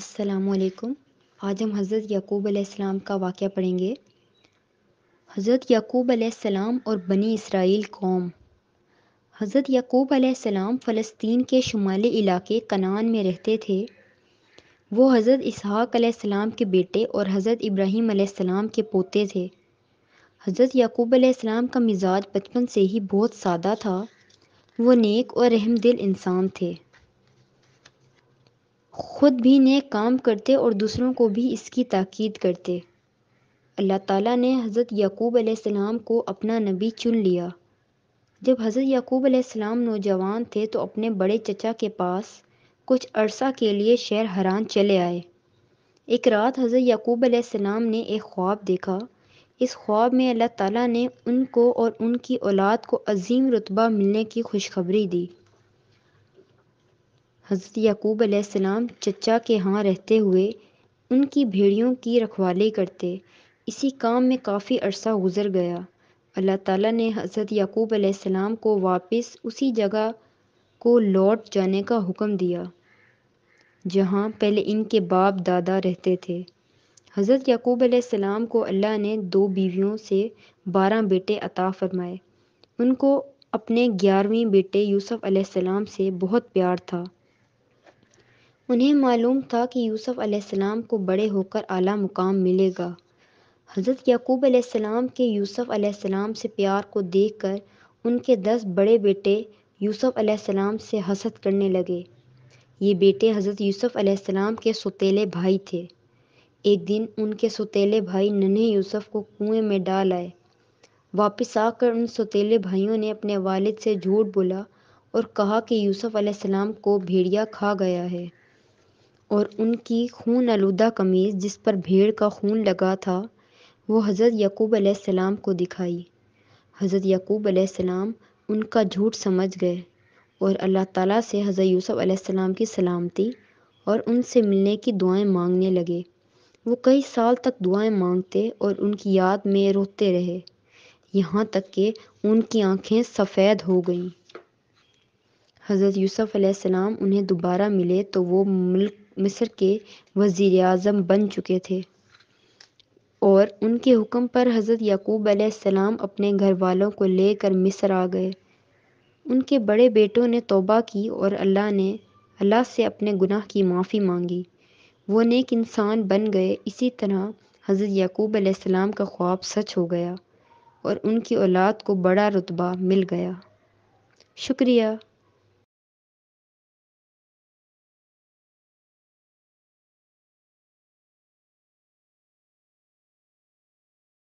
असलकुम आज हम हज़रत याकूब आसमाम का वाक़ पढ़ेंगे हज़रत याकूब आसमाम और बनी इसराइल कौम हज़रत याकूब आसमाम फ़लस्तीन के शुमाली इलाके कनान में रहते थे वो हज़रत इसहाक के बेटे और हज़रत इब्राहीम के पोते थे हज़रत याकूब आसमाम का मिजाज बचपन से ही बहुत सादा था वो नेक और रहमदिल इंसान थे ख़ुद भी नेक काम करते और दूसरों को भी इसकी ताकीद करते अल्लाह ताला ने हज़रत याकूब अलैहिस्सलाम को अपना नबी चुन लिया जब हज़रत याकूब अलैहिस्सलाम नौजवान थे तो अपने बड़े चचा के पास कुछ अरसा के लिए शहर हरान चले आए एक रात हज़रत याकूब अलैहिस्सलाम ने एक ख्वाब देखा इस ख्वाब में अल्लाह ताला ने उनको और उनकी औलाद को अजीम रुतबा मिलने की खुशखबरी दी हज़रत याकूब अलैहिस्सलाम चचा के यहाँ रहते हुए उनकी भेड़ियों की रखवाली करते इसी काम में काफ़ी अरसा गुज़र गया अल्लाह ताला ने हज़रत याकूब अलैहिस्सलाम को वापस उसी जगह को लौट जाने का हुक्म दिया जहाँ पहले इनके बाप दादा रहते थे हज़रत याकूब अलैहिस्सलाम को अल्लाह ने दो बीवियों से बारह बेटे अता फ़रमाए उनको अपने ग्यारहवीं बेटे यूसुफ़ अलैहिस्सलाम से बहुत प्यार था उन्हें मालूम था कि यूसुफ अलैहिस्सलाम को बड़े होकर आला मुकाम मिलेगा हज़रत याकूब अलैहिस्सलाम के यूसुफ अलैहिस्सलाम से प्यार को देखकर उनके दस बड़े बेटे यूसुफ अलैहिस्सलाम से हसद करने लगे ये बेटे हज़रत यूसुफ अलैहिस्सलाम के सुतेले भाई थे एक दिन उनके सुतेले भाई नन्हे यूसुफ को कुएं में डाल आए वापस आकर उन सुतेले भाइयों ने अपने वालिद से झूठ बोला और कहा कि यूसुफ अलैहिस्सलाम को भेड़िया खा गया है और उनकी खून आलूदा कमीज़ जिस पर भेड़ का खून लगा था वो हज़रत यकूब अलैहिस्सलाम को दिखाई हज़रत यकूब अलैहिस्सलाम उनका झूठ समझ गए और अल्लाह ताला से हज़रत यूसुफ अलैहिस्सलाम की सलामती और उनसे मिलने की दुआएं मांगने लगे वो कई साल तक दुआएं मांगते और उनकी याद में रोते रहे यहाँ तक कि उनकी आंखें सफ़ेद हो गईं हज़रत यूसुफ अलैहिस्सलाम उन्हें दोबारा मिले तो वो मुल्क मिस्र के वज़ी अजम बन चुके थे और उनके हुक्म पर हज़रत याकूब अलैहिस्सलाम अपने घर वालों को लेकर मिस्र आ गए उनके बड़े बेटों ने तोबा की और अल्लाह ने अल्लाह से अपने गुनाह की माफ़ी मांगी वो नेक इंसान बन गए इसी तरह हज़रत याकूब अलैहिस्सलाम का ख्वाब सच हो गया और उनकी औलाद को बड़ा रुतबा मिल गया शुक्रिया